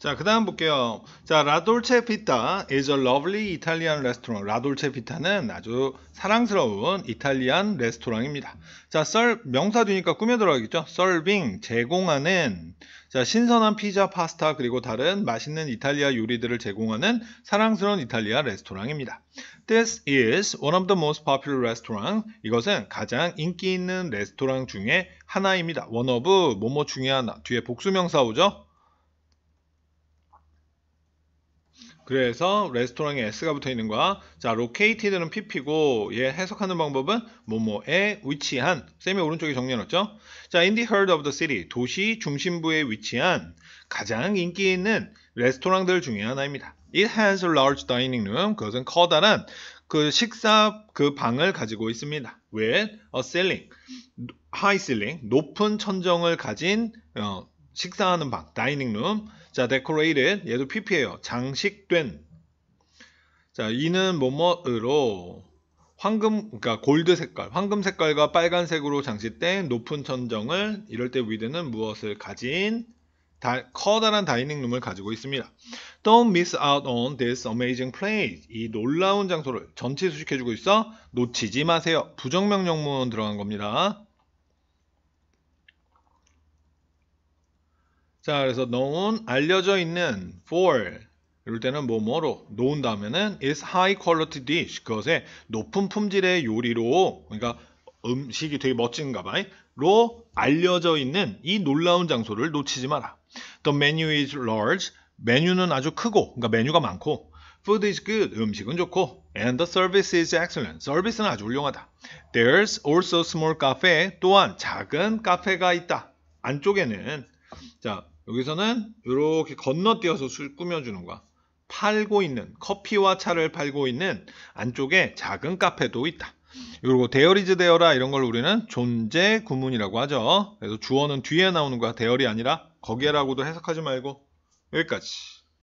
자, 그 다음 볼게요. 자, 라돌체 피타 is a lovely Italian restaurant. 라돌체 피타는 아주 사랑스러운 이탈리안 레스토랑입니다. 자, 썰, 명사 뒤니까 꾸며 들어가겠죠? serving, 제공하는, 자, 신선한 피자, 파스타, 그리고 다른 맛있는 이탈리아 요리들을 제공하는 사랑스러운 이탈리아 레스토랑입니다. This is one of the most popular restaurants. 이것은 가장 인기 있는 레스토랑 중에 하나입니다. one of, 뭐뭐 중에 하나. 뒤에 복수명사 오죠? 그래서 레스토랑에 s가 붙어 있는 거야. 자, located는 pp고 얘 해석하는 방법은 뭐뭐에 위치한 쌤이 오른쪽에 정리해 놨죠. 자, in the heart of the city 도시 중심부에 위치한 가장 인기 있는 레스토랑들 중에 하나입니다. It has a large dining room. 그것은 커다란 그 식사 그 방을 가지고 있습니다. With a ceiling, high ceiling, 높은 천정을 가진 어, 식사하는 방, 다이닝 룸. 자, decorated 얘도 pp예요. 장식된. 자, 이는 뭐뭐으로 황금 그러니까 골드 색깔, 황금 색깔과 빨간색으로 장식된 높은 천정을 이럴 때 위드는 무엇을 가진 다, 커다란 다이닝룸을 가지고 있습니다. Don't miss out on this amazing place. 이 놀라운 장소를 전체 수식해주고 있어 놓치지 마세요. 부정명령문 들어간 겁니다. 자 그래서 known 알려져 있는 for 이럴 때는 뭐뭐로 놓은다면은 is high quality dish 그것의 높은 품질의 요리로 그러니까 음식이 되게 멋진가 봐로 요 알려져 있는 이 놀라운 장소를 놓치지 마라. The menu is large. 메뉴는 아주 크고 그러니까 메뉴가 많고 food is good 음식은 좋고 and the service is excellent 서비스는 아주 훌륭하다. There's also small cafe 또한 작은 카페가 있다. 안쪽에는 자, 여기서는 이렇게 건너뛰어서 술 꾸며주는 거야. 팔고 있는 커피와 차를 팔고 있는 안쪽에 작은 카페도 있다. 그리고 대어리즈 대어라 이런 걸 우리는 존재 구문이라고 하죠. 그래서 주어는 뒤에 나오는 거야. 대열이 아니라 거기에라고도 해석하지 말고 여기까지.